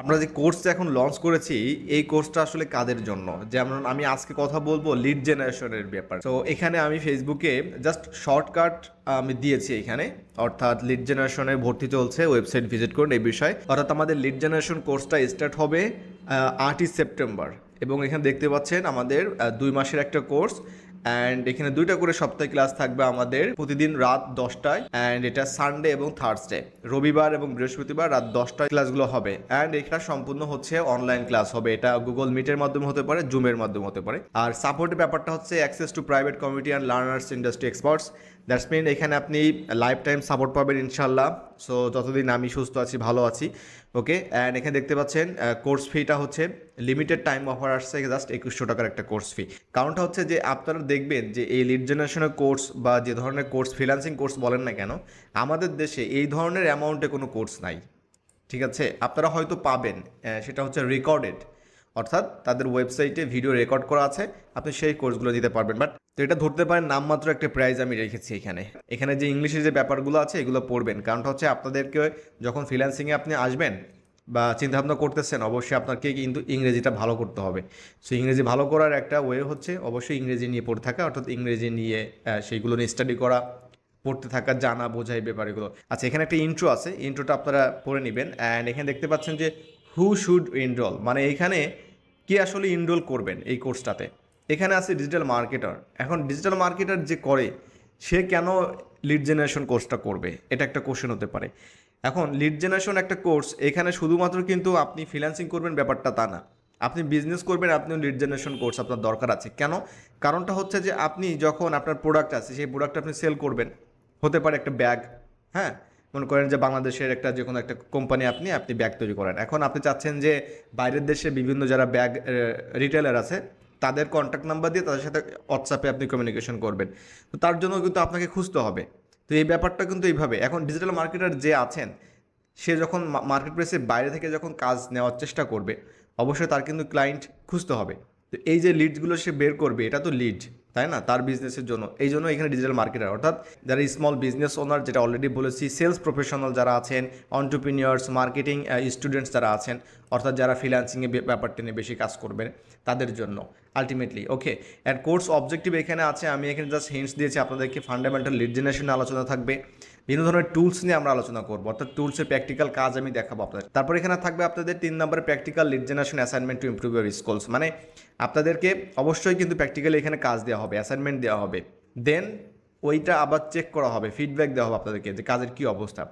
আমরা যে কোর্স এখন লঞ্চ করেছি এই কোর্সটা আসলে কাদের জন্য যেমন আমি আজকে কথা বলবো লিড জেনারেশনের ব্যাপার তো এখানে আমি ফেসবুকে জাস্ট শর্টকাট আমি দিয়েছি এখানে অর্থাৎ লিড জেনারেশনের ভর্তি চলছে ওয়েবসাইট ভিজিট করুন এই বিষয়ে অর্থাৎ আমাদের লিড জেনারেশন কোর্সটা স্টার্ট হবে আটই সেপ্টেম্বর এবং এখানে দেখতে পাচ্ছেন আমাদের দুই মাসের একটা কোর্স অ্যান্ড এখানে দুইটা করে সপ্তাহে ক্লাস থাকবে আমাদের প্রতিদিন রাত দশটায় অ্যান্ড এটা সানডে এবং থার্সডে রবিবার এবং বৃহস্পতিবার রাত দশটায় ক্লাসগুলো হবে অ্যান্ড এখানে সম্পূর্ণ হচ্ছে অনলাইন ক্লাস হবে এটা গুগল মিটের মাধ্যমে হতে পারে জুমের মাধ্যমে হতে পারে আর সাপোর্টের ব্যাপারটা হচ্ছে access to private community and learners industry experts that's mean এখানে আপনি লাইফ টাইম সাপোর্ট পাবেন ইনশাল্লাহ সো যতদিন আমি সুস্থ আছি ভালো আছি ওকে অ্যান্ড এখানে দেখতে পাচ্ছেন কোর্স ফিটা হচ্ছে লিমিটেড টাইম অফার আসছে জাস্ট একুশশো টাকার একটা কোর্স ফি কারণটা হচ্ছে যে আপনারা দেখবেন যে এই লিড জেনারেশনের কোর্স বা যে ধরনের কোর্স ফ্রিলান্সিং কোর্স বলেন না কেন আমাদের দেশে এই ধরনের অ্যামাউন্টে কোনো কোর্স নাই ঠিক আছে আপনারা হয়তো পাবেন সেটা হচ্ছে রেকর্ডেড অর্থাৎ তাদের ওয়েবসাইটে ভিডিও রেকর্ড করা আছে আপনি সেই কোর্সগুলো দিতে পারবেন বাট তো এটা ধরতে পারেন নামমাত্র একটা প্রাইজ আমি রেখেছি এখানে এখানে যে ইংলিশে যে ব্যাপারগুলো আছে এগুলো পড়বেন কারণটা হচ্ছে আপনাদেরকে যখন ফ্রিল্যান্সিংয়ে আপনি আসবেন বা চিন্তাভাবনা করতেছেন অবশ্যই আপনাকে কিন্তু ইংরেজিটা ভালো করতে হবে সো ইংরেজি ভালো করার একটা ওয়ে হচ্ছে অবশ্যই ইংরেজি নিয়ে পড়ে থাকা অর্থাৎ ইংরেজি নিয়ে সেইগুলো নিয়ে স্টাডি করা পড়তে থাকা জানা বোঝা এই ব্যাপারগুলো আচ্ছা এখানে একটা ইন্ট্রো আছে ইন্ট্রোটা আপনারা পড়ে নেবেন অ্যান্ড এখানে দেখতে পাচ্ছেন যে হু শুড ইনরোল মানে এখানে কে আসলে ইনরোল করবেন এই কোর্সটাতে এখানে আছে ডিজিটাল মার্কেটার এখন ডিজিটাল মার্কেটার যে করে সে কেন লিড জেনারেশন কোর্সটা করবে এটা একটা কোশ্চেন হতে পারে এখন লিড জেনারেশন একটা কোর্স এখানে শুধুমাত্র কিন্তু আপনি ফিন্যান্সিং করবেন ব্যাপারটা তা না আপনি বিজনেস করবেন আপনিও লিড জেনারেশন কোর্স আপনার দরকার আছে কেন কারণটা হচ্ছে যে আপনি যখন আপনার প্রোডাক্ট আছে সেই প্রোডাক্ট আপনি সেল করবেন হতে পারে একটা ব্যাগ হ্যাঁ মনে করেন যে বাংলাদেশের একটা যে কোনো একটা কোম্পানি আপনি আপনি ব্যাগ তৈরি করেন এখন আপনি চাচ্ছেন যে বাইরের দেশে বিভিন্ন যারা ব্যাগ রিটেলার আছে তাদের কন্ট্যাক্ট নাম্বার দিয়ে তাদের সাথে হোয়াটসঅ্যাপে আপনি কমিউনিকেশন করবেন তো তার জন্য কিন্তু আপনাকে খুঁজতে হবে তো এই ব্যাপারটা কিন্তু এইভাবে এখন ডিজিটাল মার্কেটার যে আছেন সে যখন মার্কেট প্লেসে বাইরে থেকে যখন কাজ নেওয়ার চেষ্টা করবে অবশ্যই তার কিন্তু ক্লায়েন্ট খুঁজতে হবে তো এই যে লিডগুলো সে বের করবে এটা তো লিড তাই না তার বিজনেসের জন্য এই জন্য এখানে ডিজিটাল মার্কেটার অর্থাৎ যারা স্মল বিজনেস ওনার যেটা অলরেডি বলেছি সেলস প্রফেশনাল যারা আছেন অন্টারপ্রিনিয়ার্স মার্কেটিং স্টুডেন্টস যারা আছেন অর্থাৎ যারা ফ্রিলান্সিংয়ে ব্যাপারটা নিয়ে বেশি কাজ করবেন তাদের জন্য ultimately okay and course objective এখানে আছে আমি এখানে জাস্ট হিন্টস দিয়েছি আপনাদেরকে ফান্ডামেন্টাল লিড জেনারেশন আলোচনা থাকবে বিভিন্ন ধরনের টুলস নিয়ে আমরা আলোচনা করবো অর্থাৎ টুলসের প্র্যাকটিক্যাল কাজ আমি দেখাবো আপনাদের তারপর এখানে থাকবে আপনাদের তিন নম্বরের practical lead generation assignment to improve your skills মানে আপনাদেরকে অবশ্যই কিন্তু প্র্যাকটিক্যালি এখানে কাজ দেওয়া হবে অ্যাসাইনমেন্ট দেওয়া হবে দেন ওইটা আবার চেক করা হবে ফিডব্যাক দেওয়া হবে আপনাদেরকে যে কাজের কী অবস্থা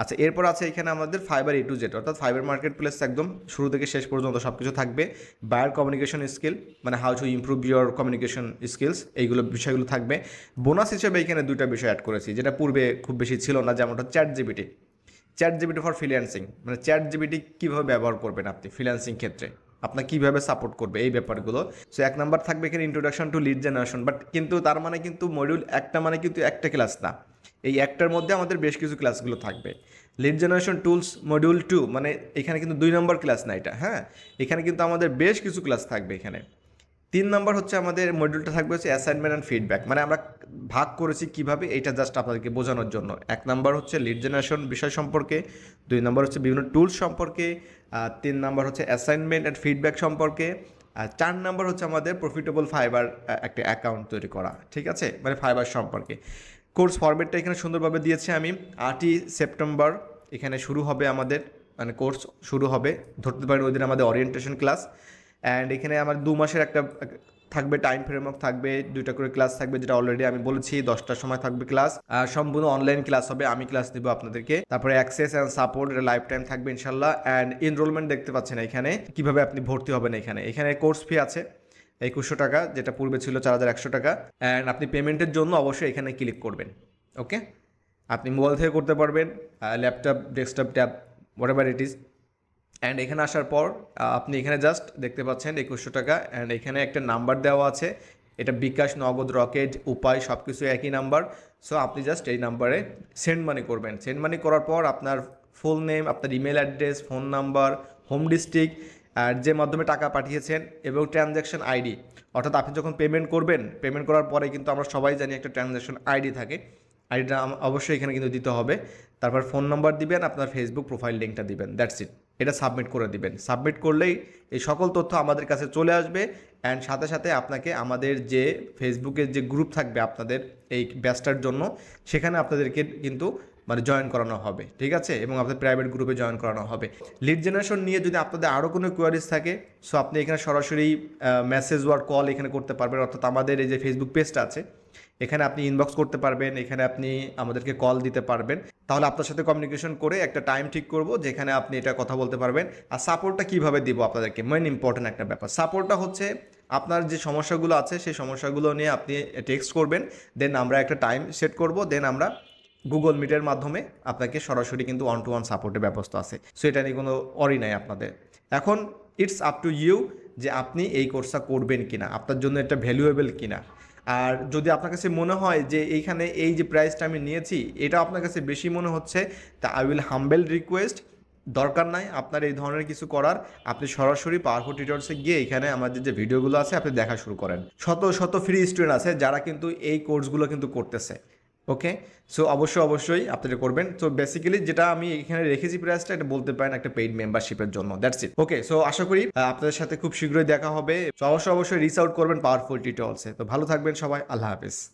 আচ্ছা এরপর আছে এখানে আমাদের ফাইবার এ টু জেড অর্থাৎ ফাইবার মার্কেট প্লেস একদম শুরু থেকে শেষ পর্যন্ত সব কিছু থাকবে বায়ার কমিউনিকেশন স্কিল মানে how to improve your communication skills এইগুলো বিষয়গুলো থাকবে বোনাস হিসেবে এখানে দুইটা বিষয় অ্যাড করেছি যেটা পূর্বে খুব বেশি ছিল না যেমনটা ChatGPT ChatGPT for freelancing মানে চ্যাট জিবিটি কীভাবে ব্যবহার করবেন আপনি ফ্রিল্যান্সিং ক্ষেত্রে আপনার কীভাবে সাপোর্ট করবে এই ব্যাপারগুলো সো এক নাম্বার থাকবে এখানে introduction to lead generation but কিন্তু তার মানে কিন্তু মডিউল একটা মানে কিন্তু একটা ক্লাস না এই একটার মধ্যে আমাদের বেশ কিছু ক্লাসগুলো থাকবে lead generation tools module two মানে এখানে কিন্তু দুই নম্বর ক্লাস না এটা হ্যাঁ এখানে কিন্তু আমাদের বেশ কিছু ক্লাস থাকবে এখানে তিন নম্বর হচ্ছে আমাদের মডিউলটা থাকবে হচ্ছে অ্যাসাইনমেন্ট অ্যান্ড ফিডব্যাক মানে আমরা ভাগ করেছি কিভাবে এইটা জাস্ট আপনাদেরকে বোঝানোর জন্য এক নম্বর হচ্ছে লিড জেনারেশন বিষয় সম্পর্কে দুই নম্বর হচ্ছে বিভিন্ন টুলস সম্পর্কে তিন নম্বর হচ্ছে অ্যাসাইনমেন্ট অ্যান্ড ফিডব্যাক সম্পর্কে আর চার নাম্বার হচ্ছে আমাদের প্রফিটেবল ফাইবার একটা অ্যাকাউন্ট তৈরি করা ঠিক আছে মানে ফাইবার সম্পর্কে কোর্স ফরম্যাটটা এখানে সুন্দরভাবে দিয়েছি আমি আটই সেপ্টেম্বর এখানে শুরু হবে আমাদের মানে কোর্স শুরু হবে ধরতে পারেন ওই দিন আমাদের ওরিয়েন্টেশন ক্লাস অ্যান্ড এখানে আমার দু মাসের একটা থাকবে টাইম ফ্রেমওয়ার্ক থাকবে দুইটা করে ক্লাস থাকবে যেটা অলরেডি আমি বলেছি দশটার সময় থাকবে ক্লাস সম্পূর্ণ অনলাইন ক্লাস হবে আমি ক্লাস দিব আপনাদেরকে তারপরে access and support life time থাকবে ইনশাল্লাহ অ্যান্ড এনরোলমেন্ট দেখতে পাচ্ছেন এখানে কিভাবে আপনি ভর্তি হবেন এখানে এখানে কোর্স ফি আছে একুশশো টাকা যেটা পূর্বে ছিল চার হাজার একশো টাকা অ্যান্ড আপনি পেমেন্টের জন্য অবশ্যই এখানে ক্লিক করবেন ওকে আপনি মোবাইল থেকে করতে পারবেন laptop desktop tab whatever it is and এখানে আসার পর আপনি এখানে জাস্ট দেখতে পাচ্ছেন একুশশো টাকা অ্যান্ড এখানে একটা নাম্বার দেওয়া আছে এটা বিকাশ নগদ রকেট উপায় সব কিছু একই নাম্বার সো আপনি জাস্ট এই নাম্বারে সেন্ড মানি করবেন সেন্ড মানি করার পর আপনার ফুল নেম আপনার email address phone number home district আর যে মাধ্যমে টাকা পাঠিয়েছেন এবং ট্রানজ্যাকশন আইডি অর্থাৎ আপনি যখন পেমেন্ট করবেন পেমেন্ট করার পরে কিন্তু আমরা সবাই জানি একটা ট্রানজ্যাকশন আইডি থাকে আইডিটা অবশ্যই এখানে কিন্তু দিতে হবে তারপর ফোন নাম্বার দিবেন আপনার ফেসবুক প্রোফাইল লিঙ্কটা দিবেন দ্যাটস ইট এটা সাবমিট করে দিবেন সাবমিট করলেই এই সকল তথ্য আমাদের কাছে চলে আসবে অ্যান্ড সাথে সাথে আপনাকে আমাদের যে ফেসবুকের যে গ্রুপ থাকবে আপনাদের এই ব্যাচটার জন্য সেখানে আপনাদেরকে কিন্তু মানে জয়েন করানো হবে ঠিক আছে এবং আপনাদের প্রাইভেট গ্রুপে জয়েন করানো হবে লিড জেনারেশন নিয়ে যদি আপনাদের আরও কোনো কোয়ারিজ থাকে সো আপনি এখানে সরাসরি মেসেজ ওয়ার কল এখানে করতে পারবেন অর্থাৎ আমাদের এই যে ফেসবুক পেজটা আছে এখানে আপনি ইনবক্স করতে পারবেন এখানে আপনি আমাদেরকে কল দিতে পারবেন তাহলে আপনার সাথে কমিউনিকেশন করে একটা টাইম ঠিক করব যেখানে আপনি এটা কথা বলতে পারবেন আর সাপোর্টটা কিভাবে দিব আপনাদেরকে মেন ইম্পর্টেন্ট একটা ব্যাপার সাপোর্টটা হচ্ছে আপনার যে সমস্যাগুলো আছে সেই সমস্যাগুলো নিয়ে আপনি টেক্সট করবেন দেন আমরা একটা টাইম সেট করব দেন আমরা গুগল মিটের মাধ্যমে আপনাকে সরাসরি কিন্তু ওয়ান টু ওয়ান সাপোর্টের ব্যবস্থা আছে সো এটা নিয়ে কোনো অরি নাই আপনাদের এখন ইটস আপ টু ইউ যে আপনি এই কোর্সটা করবেন কিনা আপনার জন্য এটা ভ্যালুয়েবল কিনা আর যদি আপনার কাছে মনে হয় যে এইখানে এই যে প্রাইসটা আমি নিয়েছি এটা আপনার কাছে বেশি মনে হচ্ছে তা আই উইল হাম্বেল রিকোয়েস্ট দরকার নাই আপনার এই ধরনের কিছু করার আপনি সরাসরি পাওয়ারফুল টিটার্সে গিয়ে এখানে আমাদের যে ভিডিওগুলো আছে আপনি দেখা শুরু করেন শত শত ফ্রি স্টুডেন্ট আছে যারা কিন্তু এই কোর্সগুলো কিন্তু করতেছে ওকে সো অবশ্যই অবশ্যই আপনারা করবেন তো বেসিক্যালি যেটা আমি এখানে রেখেছি প্রাইসটা এটা বলতে পারেন একটা পেইড মেম্বারশিপের জন্য দ্যাটস ইট ওকে সো আশা করি আপনাদের সাথে খুব শীঘ্রই দেখা হবে সো অবশ্যই অবশ্যই রিচ আউট করবেন পাওয়ারফুল টিটলসে তো ভালো থাকবেন সবাই আল্লাহ হাফিজ